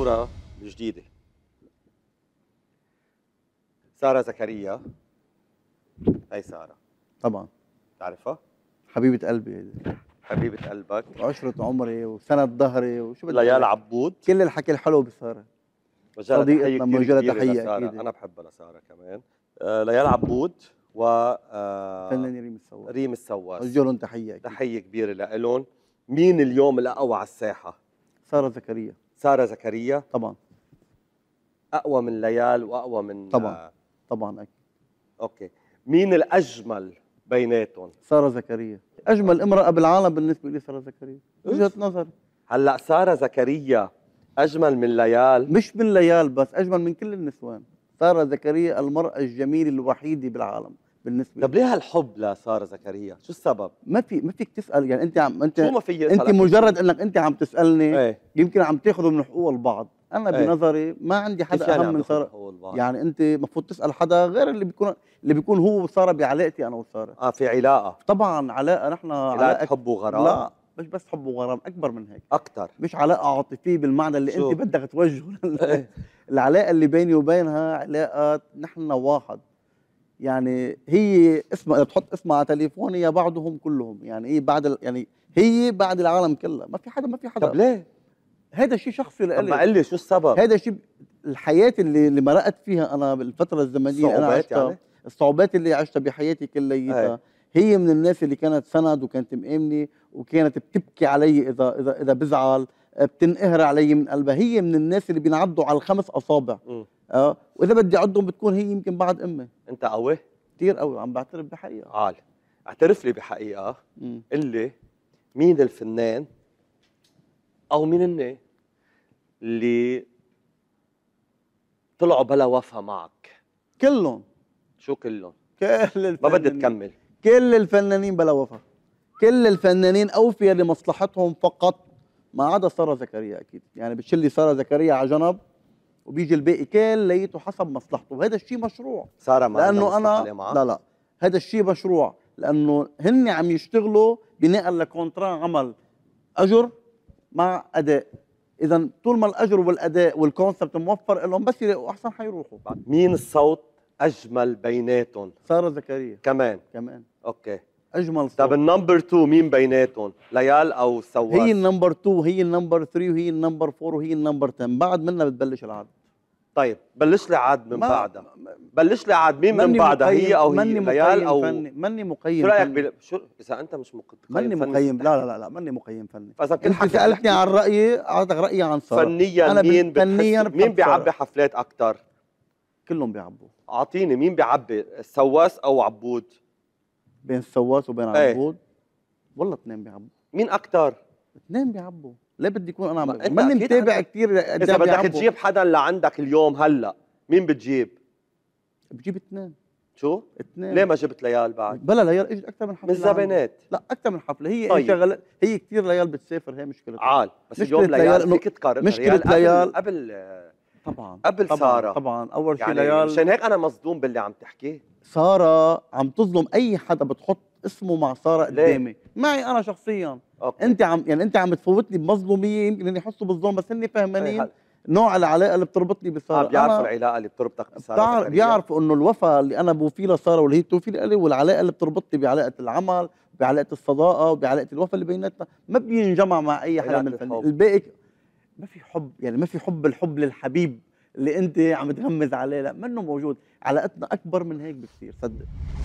الكرة الجديدة سارة زكريا هي سارة طبعا تعرفها؟ حبيبة قلبي حبيبة قلبك وعشرة عمري وسند ظهري وشو بدك ليال عبود كل الحكي الحلو بسارة صديقتنا مجرد تحية أكيد أنا بحبها لسارة كمان آه ليال عبود و آه ريم السواس ريم السواس بوجه تحية أكيد. تحية كبيرة لإلهم مين اليوم الأقوى على الساحة؟ سارة زكريا ساره زكريا طبعا اقوى من ليال واقوى من طبعا طبعا اكيد اوكي مين الاجمل بيناتهم ساره زكريا اجمل امراه بالعالم بالنسبه لي ساره زكريا وجهه نظر هلا ساره زكريا اجمل من ليال مش من ليال بس اجمل من كل النسوان ساره زكريا المراه الجميله الوحيده بالعالم بالنسبه طب ليه هالحب لساره زكريا؟ شو السبب؟ ما في ما فيك تسال يعني انت عم انت شو ما في انت مجرد انك انت عم تسالني ايه؟ يمكن عم تاخذوا من حقوق البعض، انا ايه؟ بنظري ما عندي حدا يعني اهم من ساره يعني انت المفروض تسال حدا غير اللي بيكون اللي بيكون هو وساره بعلاقتي انا وساره اه في علاقه طبعا علاقه نحن علاقه, علاقة حب وغرام لا مش بس حب وغرام اكبر من هيك اكثر مش علاقه عاطفيه بالمعنى اللي شو. انت بدك توجهه إيه. العلاقه اللي بيني وبينها علاقه نحن واحد يعني هي اسمها اذا بتحط اسمها على تليفوني يا بعضهم كلهم يعني هي إيه بعد يعني هي بعد العالم كله ما في حدا ما في حدا طب ليه؟ هذا شيء شخصي لإلي طب ما قال لي شو السبب؟ هذا شيء الحياه اللي اللي مرقت فيها انا بالفتره الزمنيه انا عشتها يعني؟ الصعوبات اللي عشتها بحياتي كليتها هي من الناس اللي كانت سند وكانت مآمنة وكانت بتبكي علي اذا اذا اذا بزعل بتنقهر علي من قلبها هي من الناس اللي بينعدوا على الخمس اصابع م. آه واذا بدي اعدهم بتكون هي يمكن بعد امي انت قوي كثير قوي عم بعترف بحقيقه عال اعترف لي بحقيقه قل لي مين الفنان او مين اللي اللي طلعوا بلا وفا معك كلهم شو كلهم كل الفنانين ما بدي تكمل كل الفنانين بلا وفا كل الفنانين اوفياء لمصلحتهم فقط ما عدا ساره زكريا اكيد يعني بتشلي ساره زكريا على جنب وبيجي الباقي كان لقيته حسب مصلحته وهذا الشيء مشروع ساره ما لانه انا لا لا هذا الشيء مشروع لانه هن عم يشتغلوا بناء لكونترا عمل اجر مع اداء اذا طول ما الاجر والاداء والكونسبت موفر لهم بس يلاقوا احسن حيروحوا مين الصوت اجمل بيناتهم ساره زكريا كمان كمان اوكي اجمل صوت طب النمبر 2 مين بيناتهم ليال او سواس هي النمبر 2 وهي النمبر 3 وهي النمبر 4 وهي النمبر 10 بعد منها بتبلش العد طيب بلش لي عاد من بعدها بلش لي عاد مين من بعدها هي او هي ليال او مقيم فني ماني مقيم شو رايك شو اذا انت مش مقيم ماني مقيم لا لا لا, لا ماني مقيم فني فاذا كل حكي سالتني عن رايي اعطيك رايي عن صار فنيا أنا مين فنيا مين بيعبي حفلات اكثر كلهم بيعبوا اعطيني مين بيعبي سواس او عبود بين السواس وبين أيه. عبود والله اثنين بيعبوا مين اكثر؟ اثنين بيعبوا ليه بدي يكون انا عم ماني متابع كثير اذا بدك تجيب حدا لعندك اليوم هلا مين بتجيب؟ بجيب اثنين شو؟ اثنين ليه ما جبت ليال بعد؟ بلا ليال اجت اكثر من حفله من لا اكثر من حفله هي طيب. شغل... هي كثير ليال بتسافر هي مشكلتها عال بس اليوم ليال, ليال فيك تقارن مشكلة ليال, ليال قبل, قبل طبعا قبل طبعاً ساره طبعا اول شيء يعني ليال مشان هيك انا مصدوم باللي عم تحكيه ساره عم تظلم اي حدا بتحط اسمه مع ساره قدامي معي انا شخصيا أوكي. انت عم يعني انت عم تفوتني بمظلوميه يمكن اني حسوا بالظلم بس هن فهمانين نوع العلاقه اللي بتربطني بساره آه بيعرفوا العلاقه اللي بتربطك بساره بيعرفوا انه الوفاء اللي انا بوفي لساره واللي هي بتوفي لي والعلاقه اللي بتربطني بعلاقه العمل بعلاقه الصداقه وبعلاقه الوفاء اللي بيناتنا ما بينجمع مع اي حدا من الفنانين الباقي ما في حب يعني ما في حب الحب للحبيب اللي انت عم تغمز عليه لا منه موجود علاقتنا اكبر من هيك بكثير صدق